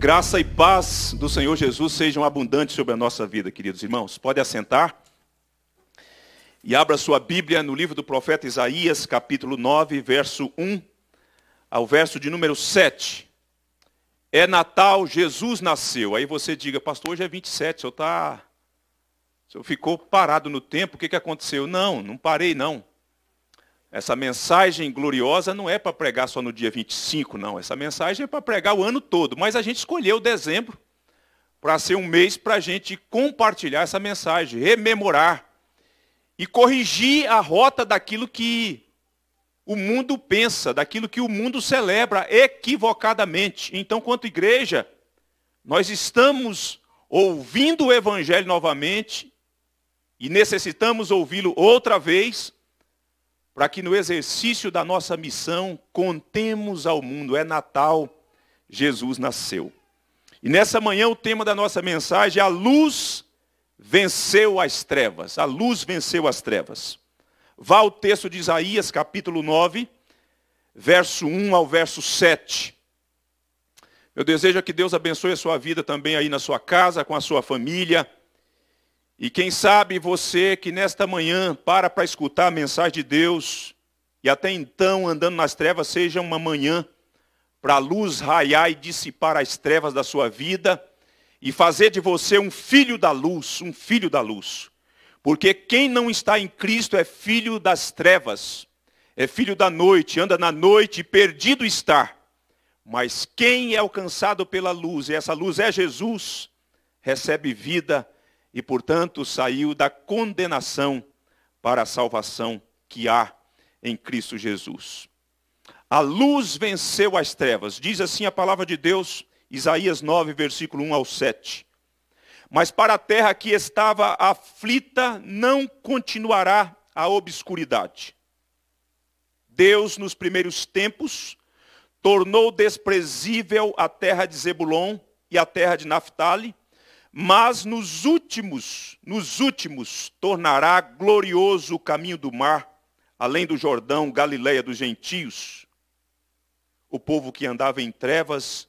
Graça e paz do Senhor Jesus sejam abundantes sobre a nossa vida, queridos irmãos. Pode assentar e abra sua Bíblia no livro do profeta Isaías, capítulo 9, verso 1 ao verso de número 7. É Natal, Jesus nasceu. Aí você diga, pastor, hoje é 27, o senhor está. O senhor ficou parado no tempo, o que, que aconteceu? Não, não parei não. Essa mensagem gloriosa não é para pregar só no dia 25, não. Essa mensagem é para pregar o ano todo. Mas a gente escolheu dezembro para ser um mês para a gente compartilhar essa mensagem, rememorar e corrigir a rota daquilo que o mundo pensa, daquilo que o mundo celebra equivocadamente. Então, quanto igreja, nós estamos ouvindo o Evangelho novamente e necessitamos ouvi-lo outra vez para que no exercício da nossa missão contemos ao mundo. É Natal, Jesus nasceu. E nessa manhã o tema da nossa mensagem é a luz venceu as trevas. A luz venceu as trevas. Vá ao texto de Isaías, capítulo 9, verso 1 ao verso 7. Eu desejo que Deus abençoe a sua vida também aí na sua casa, com a sua família e quem sabe você que nesta manhã para para escutar a mensagem de Deus e até então andando nas trevas, seja uma manhã para a luz raiar e dissipar as trevas da sua vida e fazer de você um filho da luz, um filho da luz. Porque quem não está em Cristo é filho das trevas, é filho da noite, anda na noite, perdido está. Mas quem é alcançado pela luz, e essa luz é Jesus, recebe vida e, portanto, saiu da condenação para a salvação que há em Cristo Jesus. A luz venceu as trevas, diz assim a palavra de Deus, Isaías 9, versículo 1 ao 7. Mas para a terra que estava aflita não continuará a obscuridade. Deus, nos primeiros tempos, tornou desprezível a terra de Zebulon e a terra de Naftali, mas nos últimos, nos últimos, tornará glorioso o caminho do mar, além do Jordão, Galileia dos gentios. O povo que andava em trevas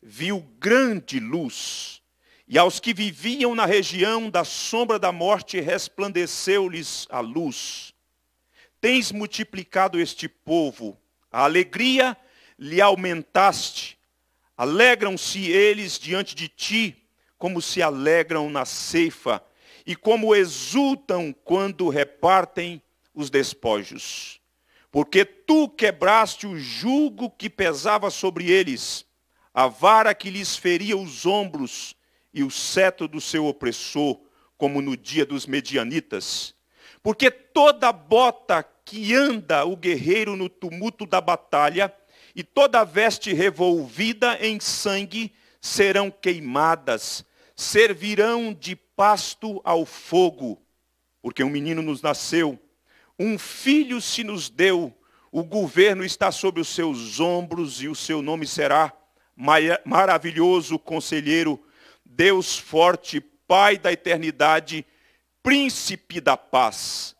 viu grande luz, e aos que viviam na região da sombra da morte resplandeceu-lhes a luz. Tens multiplicado este povo, a alegria lhe aumentaste, alegram-se eles diante de ti, como se alegram na ceifa e como exultam quando repartem os despojos. Porque tu quebraste o jugo que pesava sobre eles, a vara que lhes feria os ombros e o cetro do seu opressor, como no dia dos medianitas. Porque toda bota que anda o guerreiro no tumulto da batalha, e toda veste revolvida em sangue serão queimadas, servirão de pasto ao fogo, porque um menino nos nasceu, um filho se nos deu, o governo está sobre os seus ombros e o seu nome será maravilhoso conselheiro, Deus forte, Pai da eternidade, príncipe da paz,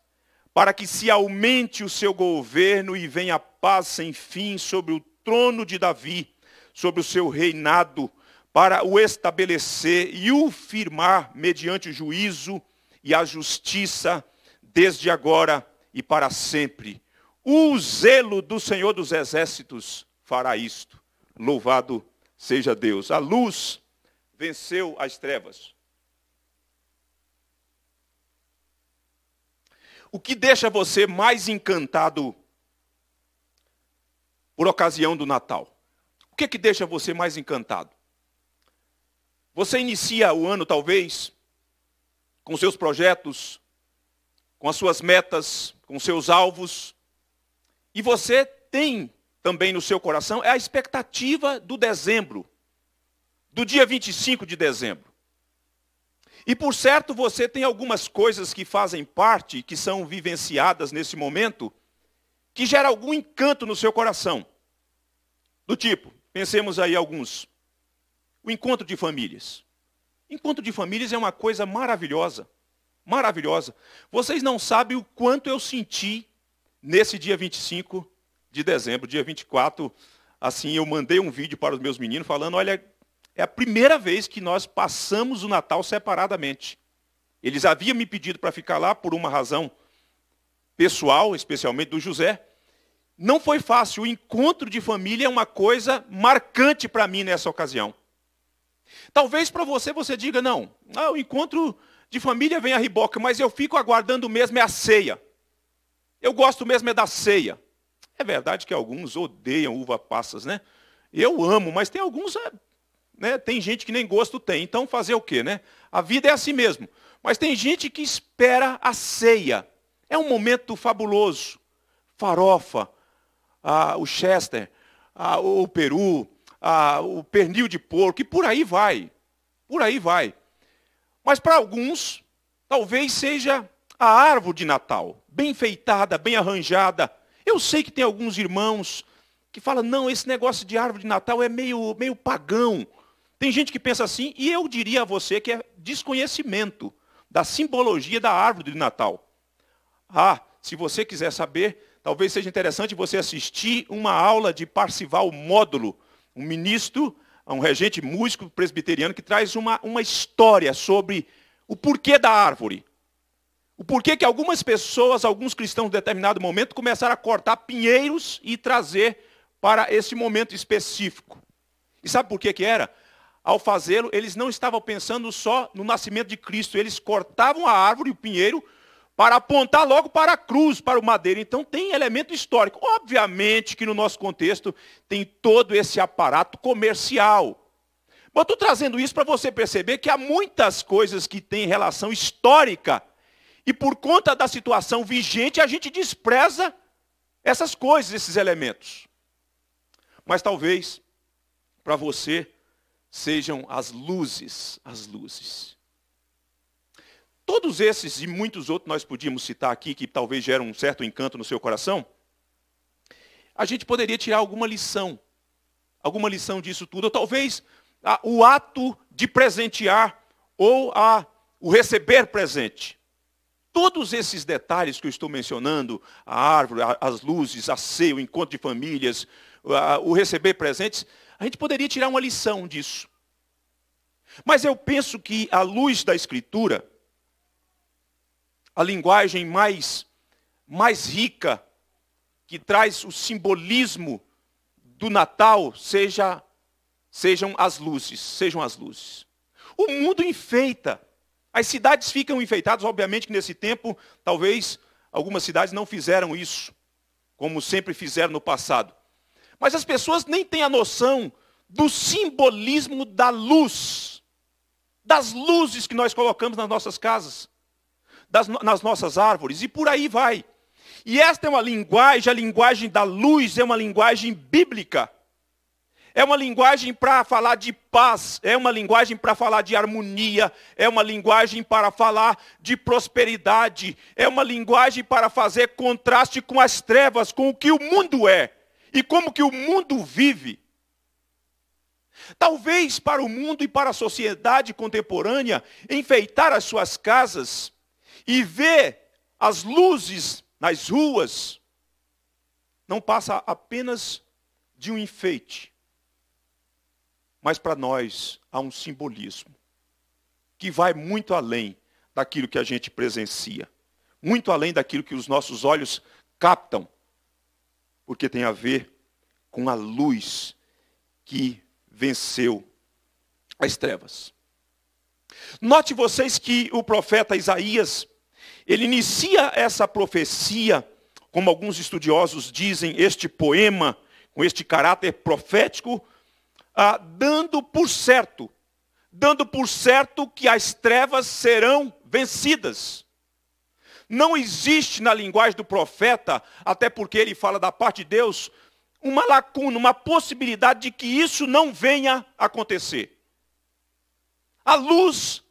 para que se aumente o seu governo e venha paz sem fim sobre o trono de Davi, sobre o seu reinado, para o estabelecer e o firmar mediante o juízo e a justiça, desde agora e para sempre. O zelo do Senhor dos Exércitos fará isto. Louvado seja Deus. A luz venceu as trevas. O que deixa você mais encantado por ocasião do Natal? O que, é que deixa você mais encantado? Você inicia o ano, talvez, com seus projetos, com as suas metas, com seus alvos, e você tem também no seu coração é a expectativa do dezembro, do dia 25 de dezembro. E por certo, você tem algumas coisas que fazem parte, que são vivenciadas nesse momento, que gera algum encanto no seu coração. Do tipo, pensemos aí alguns o encontro de famílias. Encontro de famílias é uma coisa maravilhosa. Maravilhosa. Vocês não sabem o quanto eu senti nesse dia 25 de dezembro, dia 24. Assim, eu mandei um vídeo para os meus meninos falando: olha, é a primeira vez que nós passamos o Natal separadamente. Eles haviam me pedido para ficar lá por uma razão pessoal, especialmente do José. Não foi fácil. O encontro de família é uma coisa marcante para mim nessa ocasião. Talvez para você você diga, não, ah, o encontro de família vem a riboca, mas eu fico aguardando mesmo é a ceia. Eu gosto mesmo é da ceia. É verdade que alguns odeiam uva passas, né? Eu amo, mas tem alguns, é, né? Tem gente que nem gosto tem. Então fazer o quê, né? A vida é assim mesmo. Mas tem gente que espera a ceia. É um momento fabuloso. Farofa, ah, o Chester, ah, o Peru, o pernil de porco, e por aí vai. Por aí vai. Mas para alguns, talvez seja a árvore de Natal, bem enfeitada, bem arranjada. Eu sei que tem alguns irmãos que falam, não, esse negócio de árvore de Natal é meio, meio pagão. Tem gente que pensa assim, e eu diria a você que é desconhecimento da simbologia da árvore de Natal. Ah, se você quiser saber, talvez seja interessante você assistir uma aula de Parcival Módulo, um ministro, um regente músico presbiteriano que traz uma, uma história sobre o porquê da árvore. O porquê que algumas pessoas, alguns cristãos, em determinado momento, começaram a cortar pinheiros e trazer para esse momento específico. E sabe por que, que era? Ao fazê-lo, eles não estavam pensando só no nascimento de Cristo, eles cortavam a árvore, o pinheiro, para apontar logo para a cruz, para o madeiro. Então tem elemento histórico. Obviamente que no nosso contexto tem todo esse aparato comercial. Mas estou trazendo isso para você perceber que há muitas coisas que têm relação histórica. E por conta da situação vigente, a gente despreza essas coisas, esses elementos. Mas talvez para você sejam as luzes, as luzes. Todos esses e muitos outros nós podíamos citar aqui, que talvez geram um certo encanto no seu coração, a gente poderia tirar alguma lição, alguma lição disso tudo, ou talvez a, o ato de presentear ou a, o receber presente. Todos esses detalhes que eu estou mencionando, a árvore, a, as luzes, a ceia, o encontro de famílias, o receber presentes, a gente poderia tirar uma lição disso. Mas eu penso que, à luz da Escritura, a linguagem mais, mais rica, que traz o simbolismo do Natal, seja, sejam as luzes, sejam as luzes. O mundo enfeita. As cidades ficam enfeitadas, obviamente que nesse tempo, talvez algumas cidades não fizeram isso, como sempre fizeram no passado. Mas as pessoas nem têm a noção do simbolismo da luz, das luzes que nós colocamos nas nossas casas das, nas nossas árvores, e por aí vai. E esta é uma linguagem, a linguagem da luz é uma linguagem bíblica. É uma linguagem para falar de paz, é uma linguagem para falar de harmonia, é uma linguagem para falar de prosperidade, é uma linguagem para fazer contraste com as trevas, com o que o mundo é e como que o mundo vive. Talvez para o mundo e para a sociedade contemporânea enfeitar as suas casas e vê as luzes nas ruas, não passa apenas de um enfeite, mas para nós há um simbolismo que vai muito além daquilo que a gente presencia, muito além daquilo que os nossos olhos captam, porque tem a ver com a luz que venceu as trevas. Note vocês que o profeta Isaías, ele inicia essa profecia, como alguns estudiosos dizem, este poema, com este caráter profético, ah, dando por certo, dando por certo que as trevas serão vencidas. Não existe na linguagem do profeta, até porque ele fala da parte de Deus, uma lacuna, uma possibilidade de que isso não venha a acontecer. A luz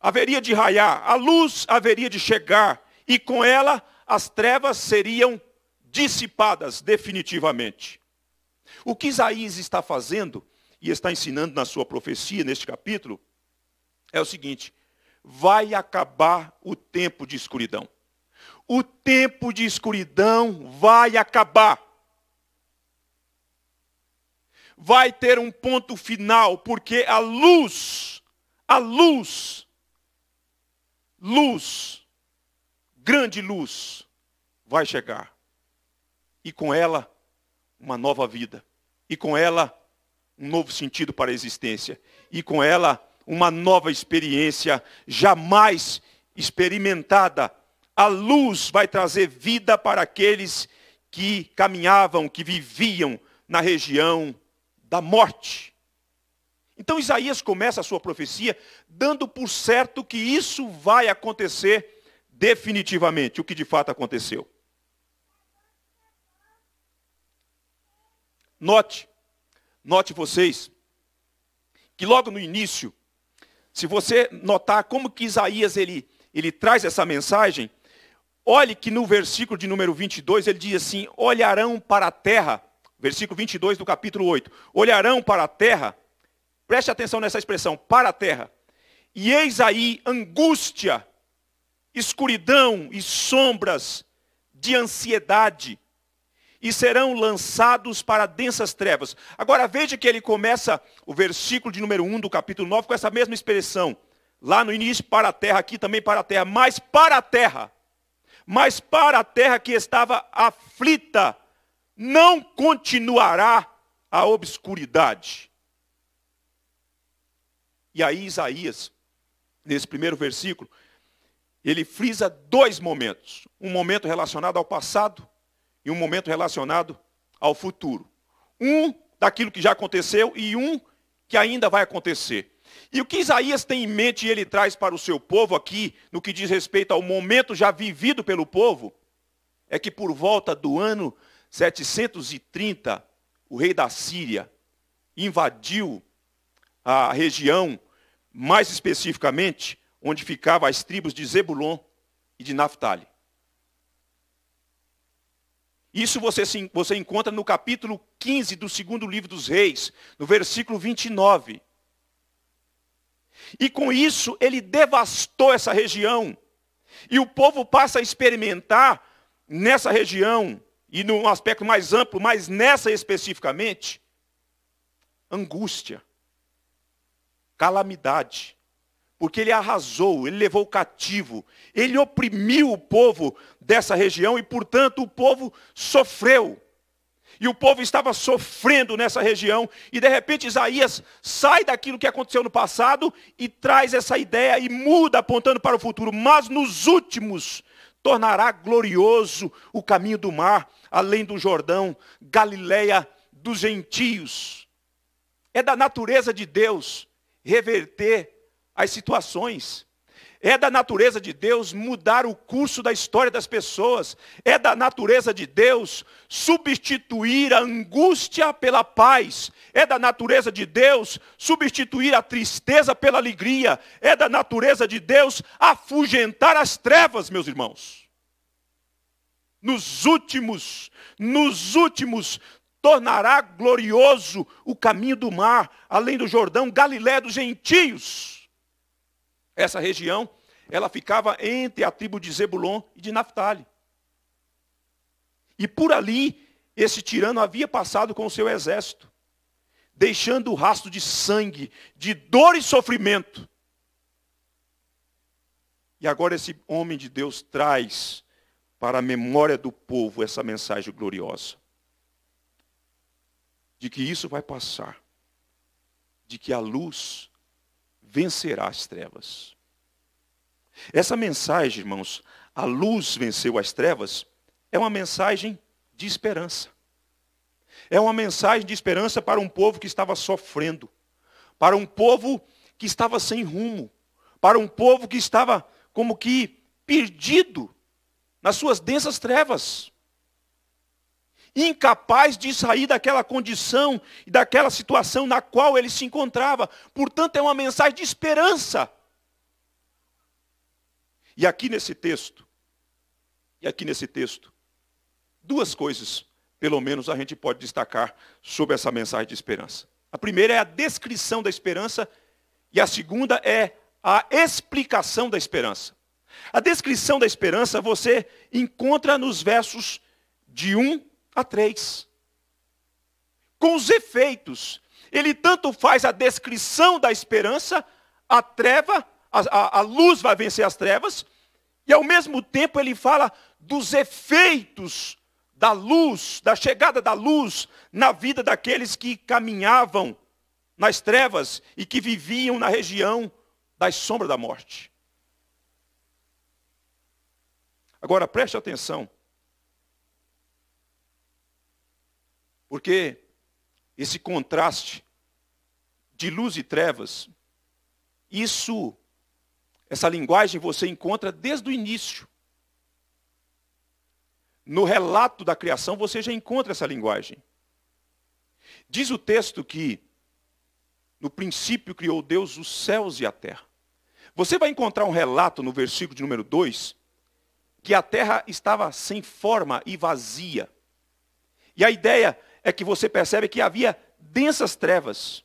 haveria de raiar, a luz haveria de chegar, e com ela as trevas seriam dissipadas definitivamente. O que Isaías está fazendo e está ensinando na sua profecia, neste capítulo, é o seguinte: vai acabar o tempo de escuridão. O tempo de escuridão vai acabar. Vai ter um ponto final, porque a luz a luz, luz, grande luz, vai chegar. E com ela, uma nova vida. E com ela, um novo sentido para a existência. E com ela, uma nova experiência jamais experimentada. A luz vai trazer vida para aqueles que caminhavam, que viviam na região da morte. Então Isaías começa a sua profecia dando por certo que isso vai acontecer definitivamente, o que de fato aconteceu. Note, note vocês, que logo no início, se você notar como que Isaías ele, ele traz essa mensagem, olhe que no versículo de número 22 ele diz assim: olharão para a terra, versículo 22 do capítulo 8, olharão para a terra Preste atenção nessa expressão, para a terra. E eis aí angústia, escuridão e sombras de ansiedade, e serão lançados para densas trevas. Agora veja que ele começa o versículo de número 1 do capítulo 9 com essa mesma expressão. Lá no início, para a terra, aqui também para a terra, mas para a terra, mas para a terra que estava aflita, não continuará a obscuridade. E aí, Isaías, nesse primeiro versículo, ele frisa dois momentos: um momento relacionado ao passado e um momento relacionado ao futuro. Um daquilo que já aconteceu e um que ainda vai acontecer. E o que Isaías tem em mente e ele traz para o seu povo aqui, no que diz respeito ao momento já vivido pelo povo, é que por volta do ano 730, o rei da Síria invadiu a região mais especificamente, onde ficavam as tribos de Zebulon e de Naphtali. Isso você, você encontra no capítulo 15 do segundo livro dos reis, no versículo 29. E com isso ele devastou essa região. E o povo passa a experimentar nessa região, e num aspecto mais amplo, mas nessa especificamente, angústia calamidade. Porque ele arrasou, ele levou cativo, ele oprimiu o povo dessa região e, portanto, o povo sofreu. E o povo estava sofrendo nessa região, e de repente Isaías sai daquilo que aconteceu no passado e traz essa ideia e muda apontando para o futuro, mas nos últimos tornará glorioso o caminho do mar, além do Jordão, Galileia dos gentios. É da natureza de Deus reverter as situações. É da natureza de Deus mudar o curso da história das pessoas. É da natureza de Deus substituir a angústia pela paz. É da natureza de Deus substituir a tristeza pela alegria. É da natureza de Deus afugentar as trevas, meus irmãos. Nos últimos, nos últimos tornará glorioso o caminho do mar, além do Jordão, Galiléia dos gentios. Essa região, ela ficava entre a tribo de Zebulon e de Naphtali. E por ali, esse tirano havia passado com o seu exército, deixando o rastro de sangue, de dor e sofrimento. E agora esse homem de Deus traz para a memória do povo essa mensagem gloriosa de que isso vai passar, de que a luz vencerá as trevas. Essa mensagem, irmãos, a luz venceu as trevas, é uma mensagem de esperança. É uma mensagem de esperança para um povo que estava sofrendo, para um povo que estava sem rumo, para um povo que estava como que perdido nas suas densas trevas incapaz de sair daquela condição e daquela situação na qual ele se encontrava. Portanto, é uma mensagem de esperança. E aqui nesse texto, e aqui nesse texto, duas coisas, pelo menos, a gente pode destacar sobre essa mensagem de esperança. A primeira é a descrição da esperança e a segunda é a explicação da esperança. A descrição da esperança você encontra nos versos de 1 a 3. Com os efeitos, ele tanto faz a descrição da esperança, a treva, a, a, a luz vai vencer as trevas, e ao mesmo tempo ele fala dos efeitos da luz, da chegada da luz na vida daqueles que caminhavam nas trevas e que viviam na região da sombra da morte. Agora preste atenção Porque esse contraste de luz e trevas, isso, essa linguagem você encontra desde o início. No relato da criação você já encontra essa linguagem. Diz o texto que no princípio criou Deus os céus e a terra. Você vai encontrar um relato no versículo de número 2 que a terra estava sem forma e vazia. E a ideia é que você percebe que havia densas trevas.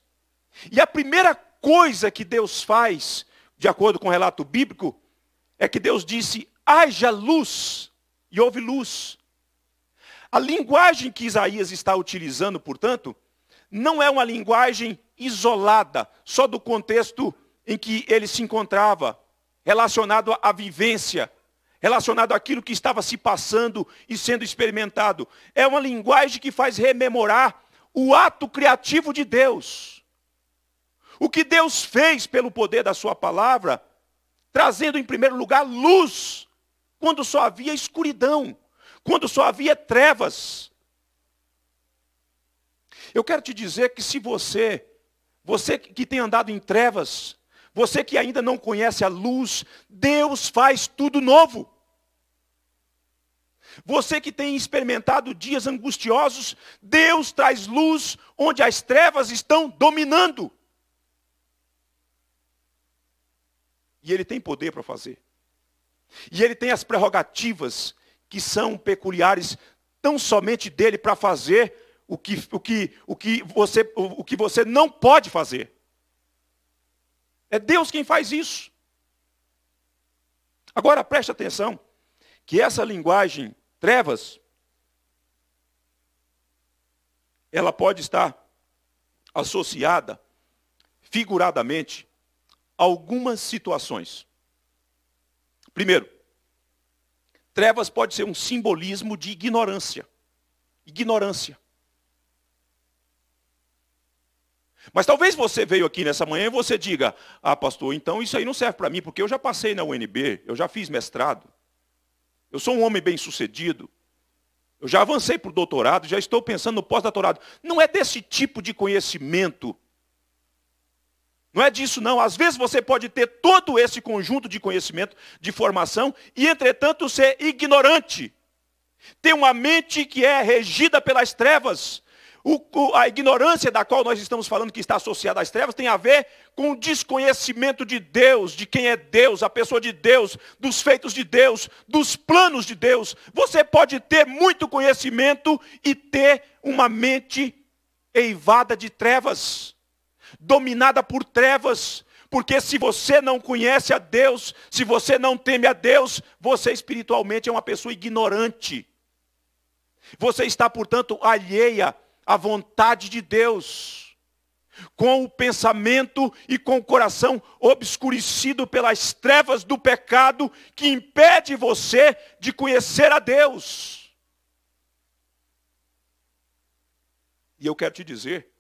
E a primeira coisa que Deus faz, de acordo com o relato bíblico, é que Deus disse: haja luz, e houve luz. A linguagem que Isaías está utilizando, portanto, não é uma linguagem isolada, só do contexto em que ele se encontrava, relacionado à vivência relacionado àquilo que estava se passando e sendo experimentado. É uma linguagem que faz rememorar o ato criativo de Deus. O que Deus fez pelo poder da Sua palavra, trazendo em primeiro lugar luz, quando só havia escuridão, quando só havia trevas. Eu quero te dizer que se você, você que tem andado em trevas, você que ainda não conhece a luz, Deus faz tudo novo. Você que tem experimentado dias angustiosos, Deus traz luz onde as trevas estão dominando. E Ele tem poder para fazer. E Ele tem as prerrogativas que são peculiares tão somente dele para fazer o que, o, que, o, que você, o que você não pode fazer. É Deus quem faz isso. Agora preste atenção que essa linguagem trevas ela pode estar associada figuradamente a algumas situações. Primeiro, trevas pode ser um simbolismo de ignorância. Ignorância. Mas talvez você veio aqui nessa manhã e você diga: Ah, pastor, então isso aí não serve para mim, porque eu já passei na UNB, eu já fiz mestrado, eu sou um homem bem sucedido, eu já avancei para o doutorado, já estou pensando no pós-doutorado. Não é desse tipo de conhecimento. Não é disso, não. Às vezes você pode ter todo esse conjunto de conhecimento, de formação, e, entretanto, ser ignorante. Ter uma mente que é regida pelas trevas, o, a ignorância da qual nós estamos falando que está associada às trevas tem a ver com o desconhecimento de Deus, de quem é Deus, a pessoa de Deus, dos feitos de Deus, dos planos de Deus. Você pode ter muito conhecimento e ter uma mente eivada de trevas, dominada por trevas, porque se você não conhece a Deus, se você não teme a Deus, você espiritualmente é uma pessoa ignorante. Você está, portanto, alheia a vontade de Deus, com o pensamento e com o coração obscurecido pelas trevas do pecado que impede você de conhecer a Deus. E eu quero te dizer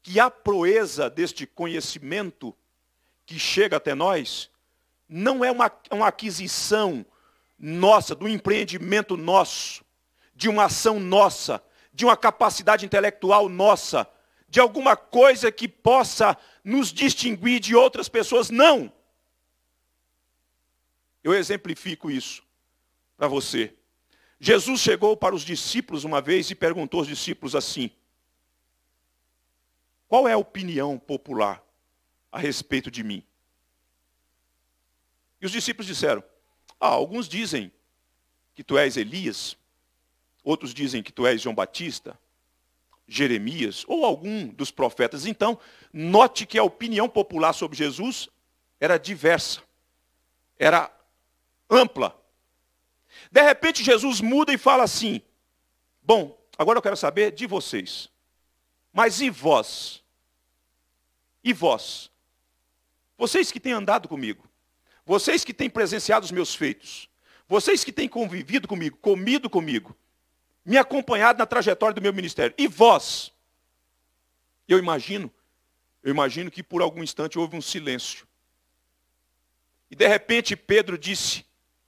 que a proeza deste conhecimento que chega até nós não é uma, uma aquisição nossa, do empreendimento nosso, de uma ação nossa, de uma capacidade intelectual nossa, de alguma coisa que possa nos distinguir de outras pessoas. Não! Eu exemplifico isso para você. Jesus chegou para os discípulos uma vez e perguntou aos discípulos assim: Qual é a opinião popular a respeito de mim? E os discípulos disseram: Ah, alguns dizem que tu és Elias, outros dizem que tu és João Batista, Jeremias ou algum dos profetas. Então, note que a opinião popular sobre Jesus era diversa, era ampla. De repente, Jesus muda e fala assim: Bom, agora eu quero saber de vocês, mas e vós? E vós? Vocês que têm andado comigo, vocês que têm presenciado os meus feitos, vocês que têm convivido comigo, comido comigo, me acompanhado na trajetória do meu ministério. E vós? Eu imagino, eu imagino que por algum instante houve um silêncio. E de repente Pedro disse: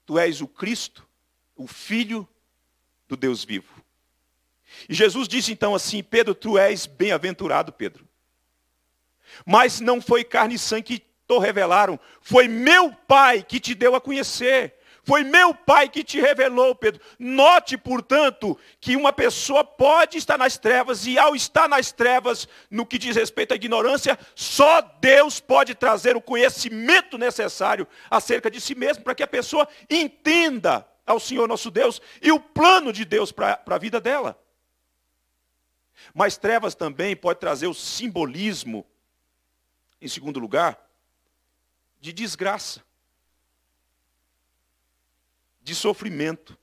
Tu és o Cristo, o Filho do Deus vivo. E Jesus disse então assim: Pedro, tu és bem-aventurado, Pedro. Mas não foi carne e sangue que te revelaram, foi meu Pai que te deu a conhecer. Foi meu Pai que te revelou, Pedro. Note, portanto, que uma pessoa pode estar nas trevas, e ao estar nas trevas, no que diz respeito à ignorância, só Deus pode trazer o conhecimento necessário acerca de si mesmo, para que a pessoa entenda ao Senhor nosso Deus e o plano de Deus para a vida dela. Mas trevas também pode trazer o simbolismo, em segundo lugar, de desgraça de sofrimento,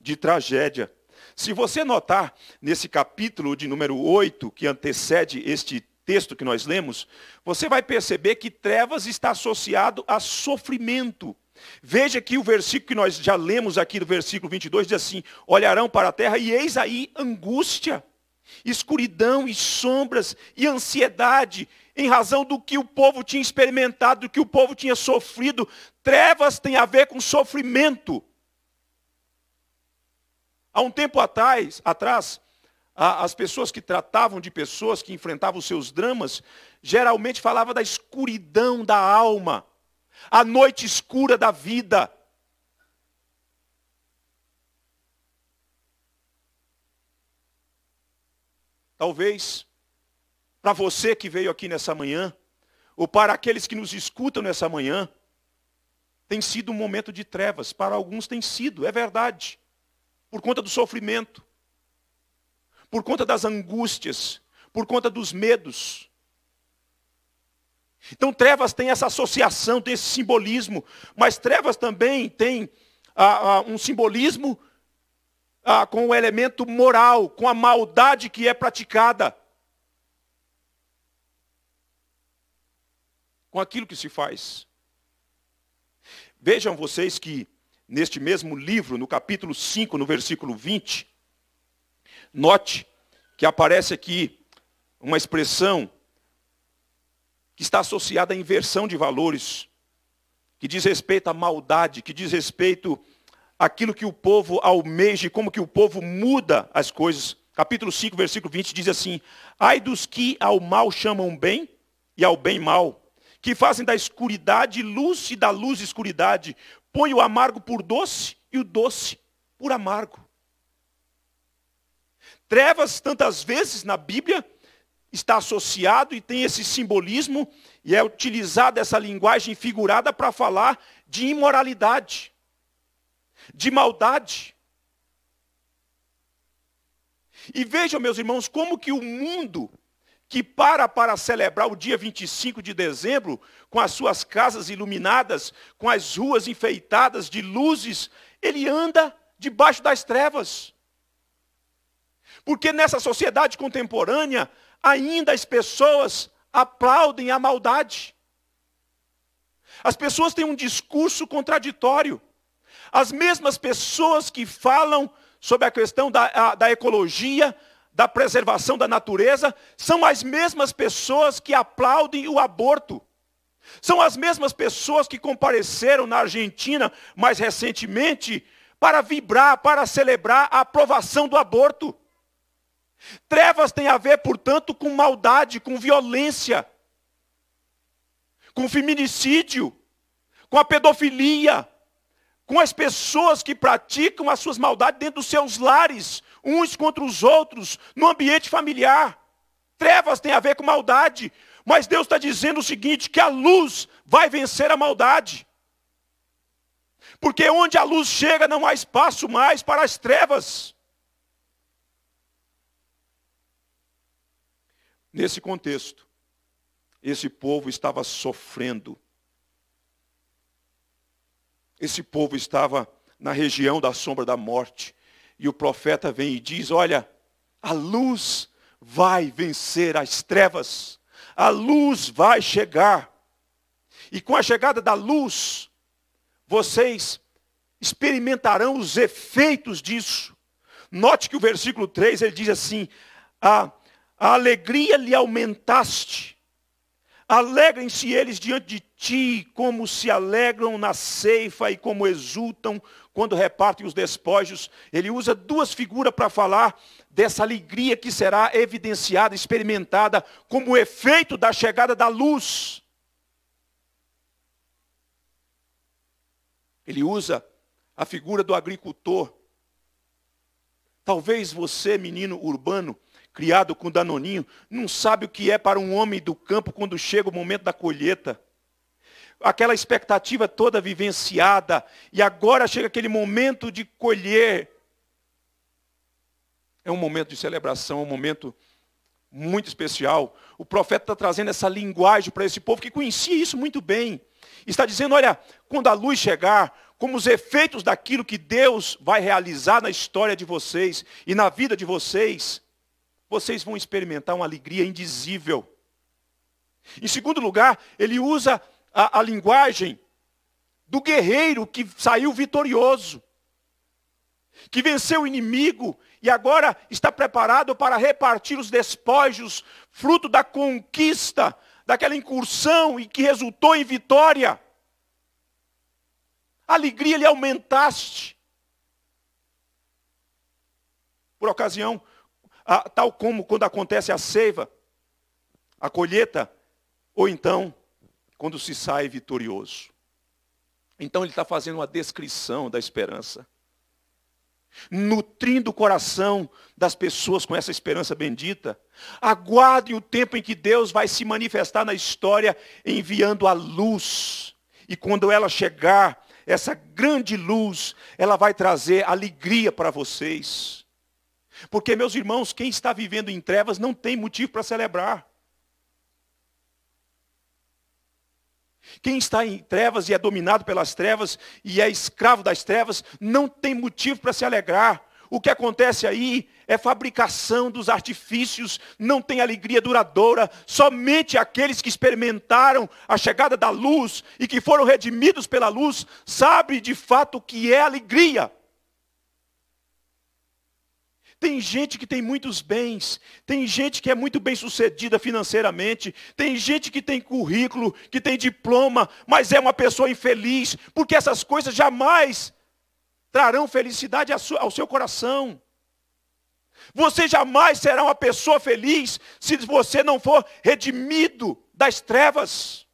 de tragédia. Se você notar nesse capítulo de número 8, que antecede este texto que nós lemos, você vai perceber que trevas está associado a sofrimento. Veja que o versículo que nós já lemos aqui do versículo 22 diz assim: Olharão para a terra e eis aí angústia, escuridão e sombras e ansiedade, em razão do que o povo tinha experimentado, do que o povo tinha sofrido. Trevas tem a ver com sofrimento. Há um tempo atrás, atrás as pessoas que tratavam de pessoas que enfrentavam seus dramas, geralmente falava da escuridão da alma, a noite escura da vida. Talvez para você que veio aqui nessa manhã, ou para aqueles que nos escutam nessa manhã, tem sido um momento de trevas, para alguns tem sido, é verdade por conta do sofrimento, por conta das angústias, por conta dos medos. Então, trevas tem essa associação, tem esse simbolismo, mas trevas também tem ah, ah, um simbolismo ah, com o elemento moral, com a maldade que é praticada, com aquilo que se faz. Vejam vocês que neste mesmo livro, no capítulo 5, no versículo 20, note que aparece aqui uma expressão que está associada à inversão de valores, que diz respeito à maldade, que diz respeito àquilo que o povo almeja e como que o povo muda as coisas. Capítulo 5, versículo 20 diz assim: Ai dos que ao mal chamam bem e ao bem mal, que fazem da escuridade luz e da luz escuridade, Põe o amargo por doce e o doce por amargo. Trevas, tantas vezes na Bíblia, está associado e tem esse simbolismo, e é utilizada essa linguagem figurada para falar de imoralidade, de maldade. E vejam, meus irmãos, como que o mundo que para para celebrar o dia 25 de dezembro, com as suas casas iluminadas, com as ruas enfeitadas de luzes, ele anda debaixo das trevas. Porque nessa sociedade contemporânea, ainda as pessoas aplaudem a maldade. As pessoas têm um discurso contraditório. As mesmas pessoas que falam sobre a questão da, a, da ecologia, da preservação da natureza são as mesmas pessoas que aplaudem o aborto. São as mesmas pessoas que compareceram na Argentina mais recentemente para vibrar, para celebrar a aprovação do aborto. Trevas tem a ver, portanto, com maldade, com violência, com feminicídio, com a pedofilia, com as pessoas que praticam as suas maldades dentro dos seus lares, uns contra os outros, no ambiente familiar. Trevas tem a ver com maldade, mas Deus está dizendo o seguinte: que a luz vai vencer a maldade. Porque onde a luz chega não há espaço mais para as trevas. Nesse contexto, esse povo estava sofrendo. Esse povo estava na região da sombra da morte. E o profeta vem e diz: Olha, a luz vai vencer as trevas, a luz vai chegar. E com a chegada da luz, vocês experimentarão os efeitos disso. Note que o versículo 3 ele diz assim: a, a alegria lhe aumentaste, alegrem-se eles diante de ti, como se alegram na ceifa e como exultam quando repartem os despojos, ele usa duas figuras para falar dessa alegria que será evidenciada, experimentada, como efeito da chegada da luz. Ele usa a figura do agricultor. Talvez você, menino urbano, criado com danoninho, não sabe o que é para um homem do campo quando chega o momento da colheita aquela expectativa toda vivenciada, e agora chega aquele momento de colher. É um momento de celebração, é um momento muito especial. O profeta está trazendo essa linguagem para esse povo que conhecia isso muito bem. Está dizendo: olha, quando a luz chegar, como os efeitos daquilo que Deus vai realizar na história de vocês e na vida de vocês, vocês vão experimentar uma alegria indizível. Em segundo lugar, ele usa a, a linguagem do guerreiro que saiu vitorioso, que venceu o inimigo e agora está preparado para repartir os despojos, fruto da conquista, daquela incursão e que resultou em vitória. A alegria lhe aumentaste. Por ocasião, a, tal como quando acontece a seiva, a colheita, ou então quando se sai vitorioso. Então ele está fazendo uma descrição da esperança. Nutrindo o coração das pessoas com essa esperança bendita. Aguardem o tempo em que Deus vai se manifestar na história enviando a luz. E quando ela chegar, essa grande luz, ela vai trazer alegria para vocês. Porque, meus irmãos, quem está vivendo em trevas não tem motivo para celebrar. Quem está em trevas e é dominado pelas trevas e é escravo das trevas não tem motivo para se alegrar. O que acontece aí é fabricação dos artifícios, não tem alegria duradoura. Somente aqueles que experimentaram a chegada da luz e que foram redimidos pela luz sabem de fato o que é alegria. Tem gente que tem muitos bens, tem gente que é muito bem sucedida financeiramente, tem gente que tem currículo, que tem diploma, mas é uma pessoa infeliz, porque essas coisas jamais trarão felicidade ao seu coração. Você jamais será uma pessoa feliz se você não for redimido das trevas.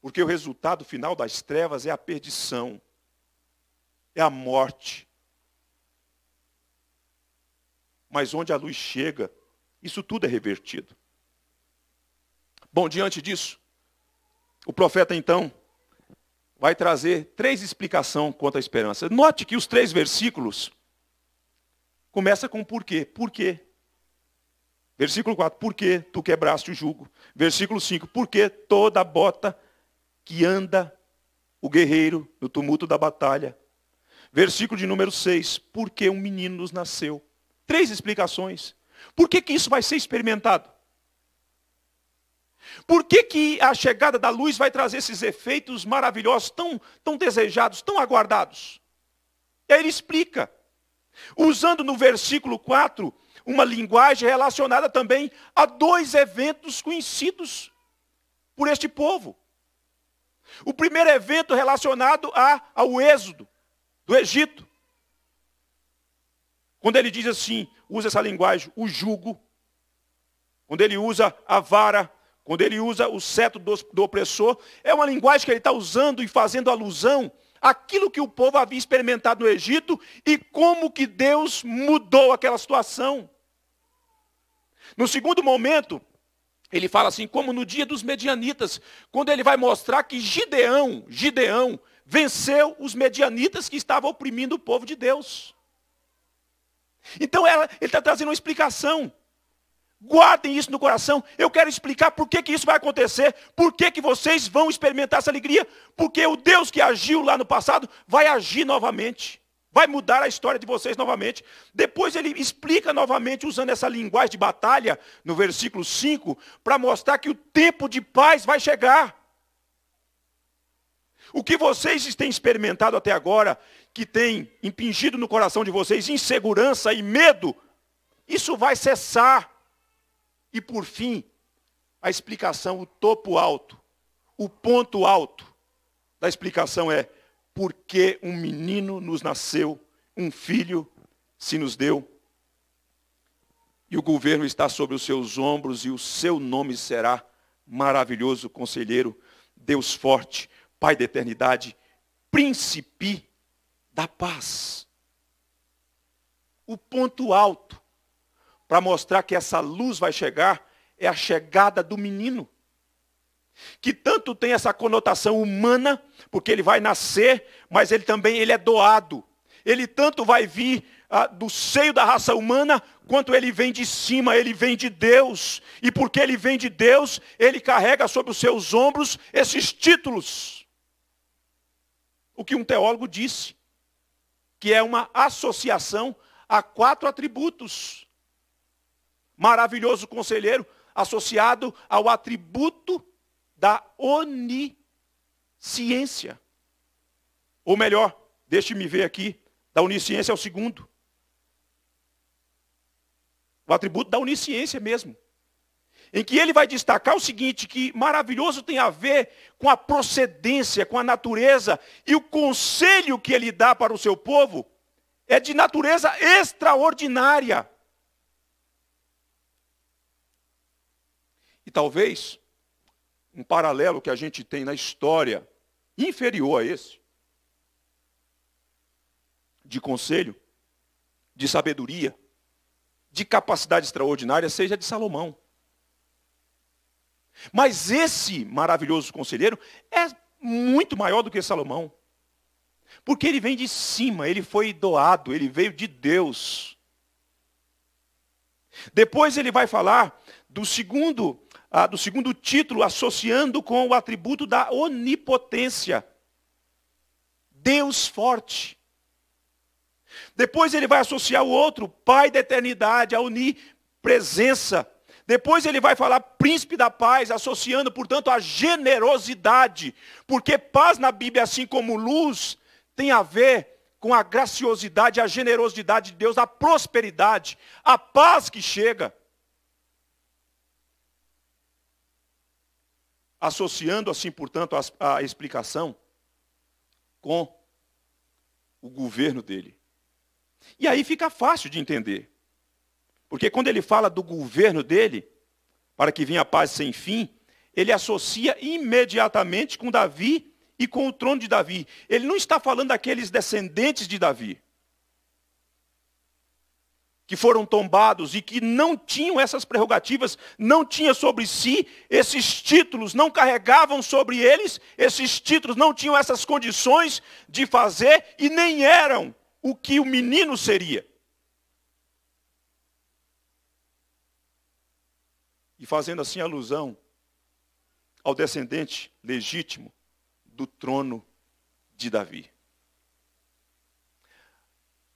Porque o resultado final das trevas é a perdição é a morte. Mas onde a luz chega, isso tudo é revertido. Bom, diante disso, o profeta então vai trazer três explicações quanto à esperança. Note que os três versículos começa com por quê? Por quê? Versículo 4, por que tu quebraste o jugo? Versículo 5, por que toda bota que anda o guerreiro no tumulto da batalha Versículo de número 6. Porque um menino nos nasceu. Três explicações. Por que, que isso vai ser experimentado? Por que, que a chegada da luz vai trazer esses efeitos maravilhosos, tão, tão desejados, tão aguardados? E aí ele explica, usando no versículo 4 uma linguagem relacionada também a dois eventos conhecidos por este povo. O primeiro evento relacionado a, ao Êxodo, do Egito. Quando ele diz assim, usa essa linguagem, o jugo, quando ele usa a vara, quando ele usa o cetro do, do opressor, é uma linguagem que ele está usando e fazendo alusão àquilo que o povo havia experimentado no Egito e como que Deus mudou aquela situação. No segundo momento, ele fala assim, como no dia dos medianitas, quando ele vai mostrar que Gideão, Gideão, venceu os medianitas que estavam oprimindo o povo de Deus. Então ela, ele está trazendo uma explicação. Guardem isso no coração. Eu quero explicar por que, que isso vai acontecer, por que, que vocês vão experimentar essa alegria, porque o Deus que agiu lá no passado vai agir novamente, vai mudar a história de vocês novamente. Depois ele explica novamente, usando essa linguagem de batalha, no versículo 5, para mostrar que o tempo de paz vai chegar. O que vocês têm experimentado até agora, que tem impingido no coração de vocês insegurança e medo, isso vai cessar. E por fim, a explicação, o topo alto, o ponto alto da explicação é: porque um menino nos nasceu, um filho se nos deu, e o governo está sobre os seus ombros, e o seu nome será maravilhoso, conselheiro, Deus forte, Pai da eternidade, príncipe da paz. O ponto alto para mostrar que essa luz vai chegar é a chegada do menino, que tanto tem essa conotação humana, porque ele vai nascer, mas ele também ele é doado. Ele tanto vai vir ah, do seio da raça humana, quanto ele vem de cima, ele vem de Deus. E porque ele vem de Deus, ele carrega sobre os seus ombros esses títulos o que um teólogo disse, que é uma associação a quatro atributos. Maravilhoso conselheiro, associado ao atributo da onisciência. Ou melhor, deixe-me ver aqui, da onisciência é o segundo. O atributo da onisciência mesmo em que ele vai destacar o seguinte, que maravilhoso tem a ver com a procedência, com a natureza, e o conselho que ele dá para o seu povo é de natureza extraordinária. E talvez um paralelo que a gente tem na história inferior a esse, de conselho, de sabedoria, de capacidade extraordinária, seja de Salomão. Mas esse maravilhoso conselheiro é muito maior do que Salomão. Porque ele vem de cima, ele foi doado, ele veio de Deus. Depois ele vai falar do segundo, ah, do segundo título, associando com o atributo da onipotência. Deus forte. Depois ele vai associar o outro, Pai da eternidade, a onipresença. Depois ele vai falar príncipe da paz, associando, portanto, a generosidade, porque paz na Bíblia, assim como luz, tem a ver com a graciosidade, a generosidade de Deus, a prosperidade, a paz que chega. Associando, assim, portanto, a, a explicação com o governo dele. E aí fica fácil de entender. Porque quando ele fala do governo dele, para que vinha a paz sem fim, ele associa imediatamente com Davi e com o trono de Davi. Ele não está falando daqueles descendentes de Davi, que foram tombados e que não tinham essas prerrogativas, não tinham sobre si esses títulos, não carregavam sobre eles esses títulos, não tinham essas condições de fazer e nem eram o que o menino seria. e fazendo assim alusão ao descendente legítimo do trono de Davi.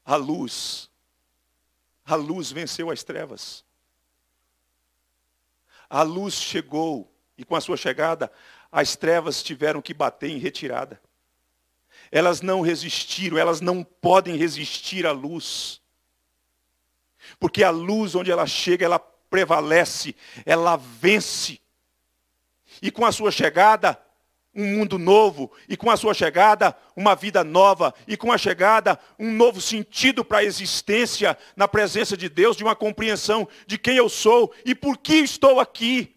A luz, a luz venceu as trevas. A luz chegou e com a sua chegada, as trevas tiveram que bater em retirada. Elas não resistiram, elas não podem resistir à luz. Porque a luz, onde ela chega, ela prevalece, ela vence. E com a sua chegada, um mundo novo, e com a sua chegada, uma vida nova, e com a chegada, um novo sentido para a existência na presença de Deus, de uma compreensão de quem eu sou e por que estou aqui.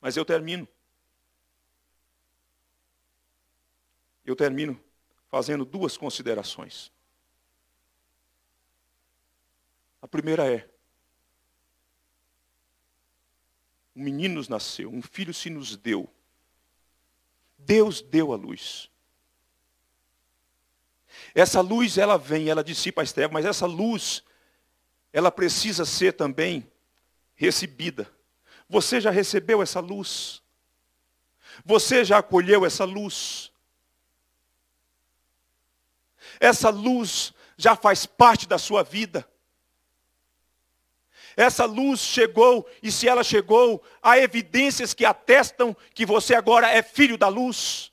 Mas eu termino. Eu termino fazendo duas considerações. A primeira é: um menino nos nasceu, um filho se nos deu. Deus deu a luz. Essa luz, ela vem, ela dissipa as trevas, mas essa luz, ela precisa ser também recebida. Você já recebeu essa luz? Você já acolheu essa luz? Essa luz já faz parte da sua vida. Essa luz chegou, e se ela chegou, há evidências que atestam que você agora é filho da luz,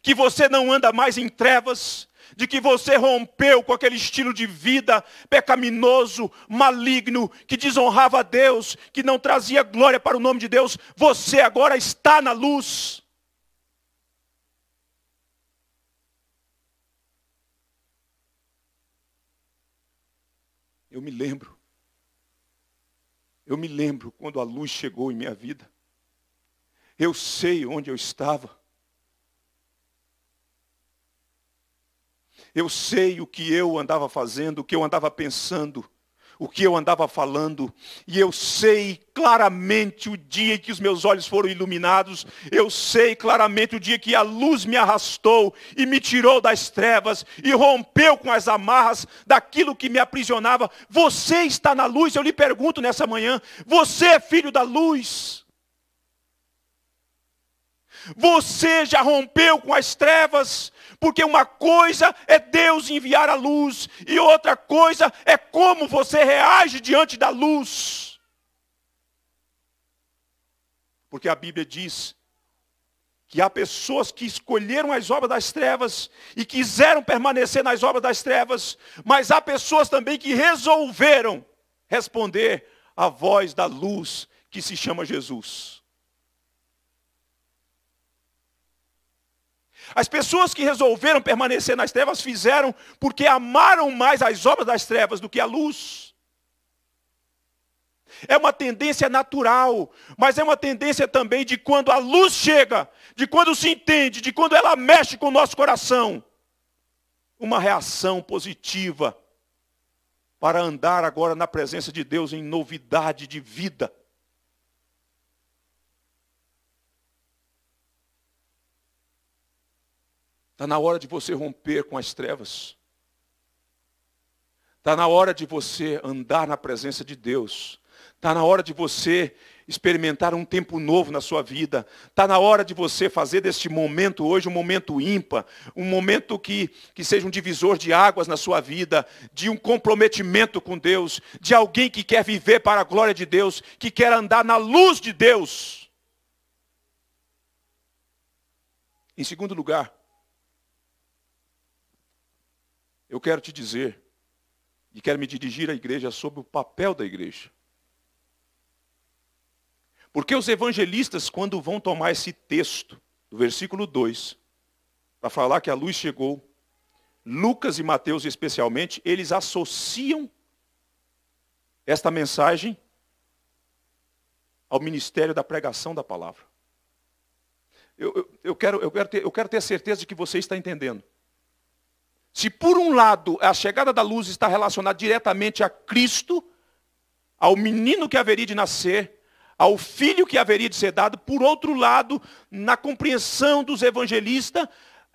que você não anda mais em trevas, de que você rompeu com aquele estilo de vida pecaminoso, maligno, que desonrava a Deus, que não trazia glória para o nome de Deus. Você agora está na luz. Eu me lembro eu me lembro quando a luz chegou em minha vida. Eu sei onde eu estava. Eu sei o que eu andava fazendo, o que eu andava pensando o que eu andava falando, e eu sei claramente o dia em que os meus olhos foram iluminados, eu sei claramente o dia que a luz me arrastou e me tirou das trevas e rompeu com as amarras daquilo que me aprisionava. Você está na luz, eu lhe pergunto nessa manhã, você é filho da luz? Você já rompeu com as trevas? porque uma coisa é Deus enviar a luz, e outra coisa é como você reage diante da luz. Porque a Bíblia diz que há pessoas que escolheram as obras das trevas e quiseram permanecer nas obras das trevas, mas há pessoas também que resolveram responder à voz da luz que se chama Jesus. As pessoas que resolveram permanecer nas trevas fizeram porque amaram mais as obras das trevas do que a luz. É uma tendência natural, mas é uma tendência também de quando a luz chega, de quando se entende, de quando ela mexe com o nosso coração. Uma reação positiva para andar agora na presença de Deus em novidade de vida. Está na hora de você romper com as trevas. Está na hora de você andar na presença de Deus. Está na hora de você experimentar um tempo novo na sua vida. Está na hora de você fazer deste momento hoje um momento ímpar, um momento que, que seja um divisor de águas na sua vida, de um comprometimento com Deus, de alguém que quer viver para a glória de Deus, que quer andar na luz de Deus. Em segundo lugar, eu quero te dizer, e quero me dirigir à igreja sobre o papel da igreja. Porque os evangelistas, quando vão tomar esse texto, do versículo 2, para falar que a luz chegou, Lucas e Mateus especialmente, eles associam esta mensagem ao ministério da pregação da palavra. Eu, eu, eu, quero, eu, quero, ter, eu quero ter certeza de que você está entendendo. Se por um lado a chegada da luz está relacionada diretamente a Cristo, ao menino que haveria de nascer, ao filho que haveria de ser dado, por outro lado, na compreensão dos evangelistas,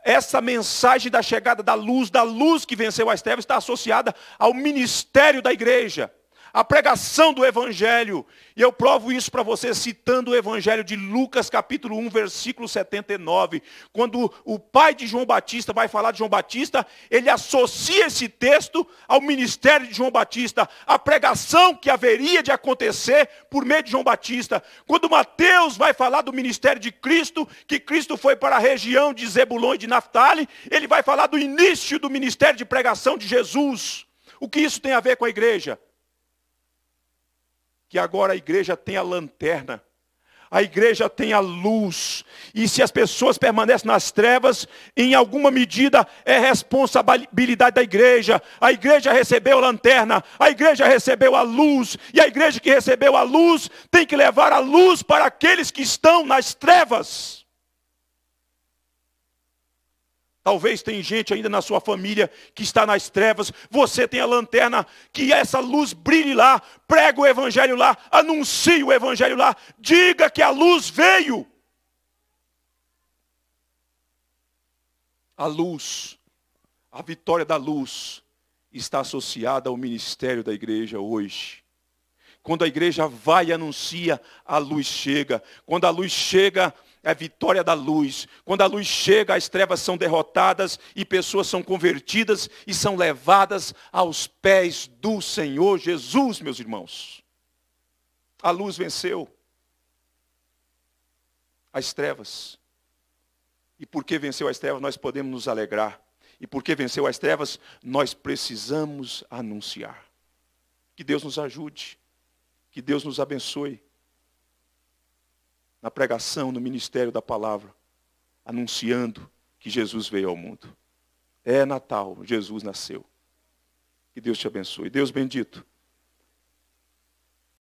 essa mensagem da chegada da luz, da luz que venceu as trevas, está associada ao ministério da igreja a pregação do Evangelho. E eu provo isso para você citando o Evangelho de Lucas, capítulo 1, versículo 79. Quando o pai de João Batista vai falar de João Batista, ele associa esse texto ao ministério de João Batista, a pregação que haveria de acontecer por meio de João Batista. Quando Mateus vai falar do ministério de Cristo, que Cristo foi para a região de Zebulon e de Naftali, ele vai falar do início do ministério de pregação de Jesus. O que isso tem a ver com a igreja? que agora a igreja tem a lanterna, a igreja tem a luz, e se as pessoas permanecem nas trevas, em alguma medida é responsabilidade da igreja. A igreja recebeu a lanterna, a igreja recebeu a luz, e a igreja que recebeu a luz tem que levar a luz para aqueles que estão nas trevas. Talvez tem gente ainda na sua família que está nas trevas. Você tem a lanterna, que essa luz brilhe lá. Prega o evangelho lá, anuncie o evangelho lá. Diga que a luz veio. A luz, a vitória da luz está associada ao ministério da igreja hoje. Quando a igreja vai e anuncia, a luz chega. Quando a luz chega, é a vitória da luz. Quando a luz chega, as trevas são derrotadas e pessoas são convertidas e são levadas aos pés do Senhor Jesus, meus irmãos. A luz venceu as trevas. E porque venceu as trevas, nós podemos nos alegrar. E porque venceu as trevas, nós precisamos anunciar. Que Deus nos ajude. Que Deus nos abençoe na pregação, no ministério da palavra, anunciando que Jesus veio ao mundo. É Natal, Jesus nasceu. Que Deus te abençoe. Deus bendito.